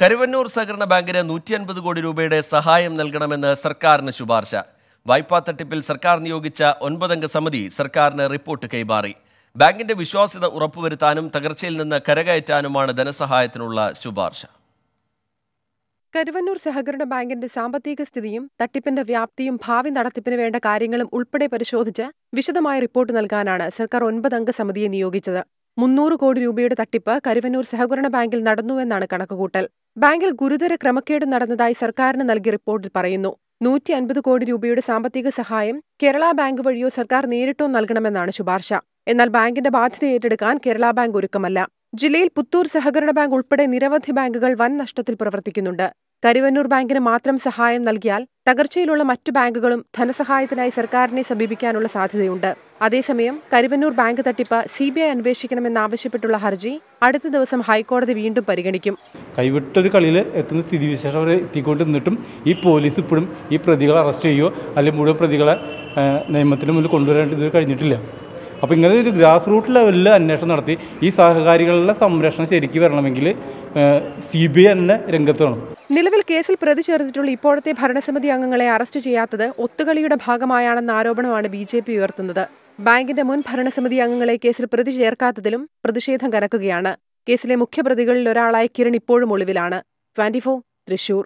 കരുവന്നൂർ സഹകരണ ബാങ്കിന് നൂറ്റി അൻപത് കോടി രൂപയുടെ സഹായം നൽകണമെന്ന് സർക്കാരിന് ശുപാർശ വായ്പാ തട്ടിപ്പിൽ സർക്കാർ നിയോഗിച്ച ഒൻപതംഗ സമിതി സർക്കാരിന് റിപ്പോർട്ട് കൈമാറി ബാങ്കിന്റെ വിശ്വാസ്യത ഉറപ്പുവരുത്താനും തകർച്ചയിൽ നിന്ന് കരകയറ്റാനുമാണ് ധനസഹായത്തിനുള്ള ശുപാർശ കരുവന്നൂർ സഹകരണ ബാങ്കിന്റെ സാമ്പത്തിക സ്ഥിതിയും തട്ടിപ്പിന്റെ വ്യാപ്തിയും ഭാവി നടത്തിപ്പിന് വേണ്ട കാര്യങ്ങളും ഉൾപ്പെടെ പരിശോധിച്ച് വിശദമായ റിപ്പോർട്ട് നൽകാനാണ് സർക്കാർ ഒൻപതംഗ സമിതിയെ നിയോഗിച്ചത് മുന്നൂറ് കോടി രൂപയുടെ തട്ടിപ്പ് കരുവന്നൂർ സഹകരണ ബാങ്കിൽ നടന്നുവെന്നാണ് കണക്കുകൂട്ടൽ ബാങ്കിൽ ഗുരുതര ക്രമക്കേട് നടന്നതായി സർക്കാരിന് നൽകിയ റിപ്പോർട്ടിൽ പറയുന്നു നൂറ്റി അൻപത് കോടി രൂപയുടെ സാമ്പത്തിക സഹായം കേരള ബാങ്ക് വഴിയോ സർക്കാർ നേരിട്ടോ നൽകണമെന്നാണ് ശുപാർശ എന്നാൽ ബാങ്കിന്റെ ബാധ്യത ഏറ്റെടുക്കാൻ കേരള ബാങ്ക് ഒരുക്കമല്ല ജില്ലയിൽ പുത്തൂർ സഹകരണ ബാങ്ക് ഉൾപ്പെടെ നിരവധി ബാങ്കുകൾ വൻ നഷ്ടത്തിൽ പ്രവർത്തിക്കുന്നുണ്ട് കരുവന്നൂർ ബാങ്കിന് മാത്രം സഹായം നൽകിയാൽ തകർച്ചയിലുള്ള മറ്റു ബാങ്കുകളും ധനസഹായത്തിനായി സർക്കാരിനെ സമീപിക്കാനുള്ള സാധ്യതയുണ്ട് അതേസമയം കരുവന്നൂർ ബാങ്ക് തട്ടിപ്പ് സി ബി ഐ അന്വേഷിക്കണമെന്നാവശ്യപ്പെട്ടുള്ള ഹർജി അടുത്ത ദിവസം ഹൈക്കോടതി വീണ്ടും പരിഗണിക്കും കൈവിട്ടൊരു കളിയിൽ എത്തുന്ന വിശേഷം അവരെ എത്തിക്കൊണ്ടിരുന്നിട്ടും ഈ പോലീസ് ഇപ്പോഴും ഈ പ്രതികളെ അറസ്റ്റ് ചെയ്യുകയോ അല്ലെങ്കിൽ മുഴുവൻ പ്രതികളെ നിയമത്തിന് മുന്നിൽ കൊണ്ടുവരാനായിട്ട് ഇതുവരെ കഴിഞ്ഞിട്ടില്ല അപ്പോൾ ഇങ്ങനെ ഒരു ഗ്രാസ് റൂട്ട് ലെവലിൽ അന്വേഷണം നടത്തി ഈ സഹകാരികളുടെ സംരക്ഷണം ശരിക്കും വരണമെങ്കിൽ സി ബി ഐ തന്നെ രംഗത്ത് വേണം നിലവിൽ കേസിൽ പ്രതി ചേർത്തിട്ടുള്ള ഇപ്പോഴത്തെ ഭരണസമിതി അംഗങ്ങളെ അറസ്റ്റ് ചെയ്യാത്തത് ഒത്തുകളിയുടെ ഭാഗമായാണെന്ന ആരോപണമാണ് ബി ജെ പി ഉയർത്തുന്നത് ബാങ്കിന്റെ മുൻ ഭരണസമിതി അംഗങ്ങളെ കേസിൽ പ്രതി ചേർക്കാത്തതിലും പ്രതിഷേധം കനക്കുകയാണ് കേസിലെ മുഖ്യപ്രതികളിൽ ഒരാളായ കിരൺ ഇപ്പോഴും ഒളിവിലാണ് ട്വന്റി ഫോർ തൃശൂർ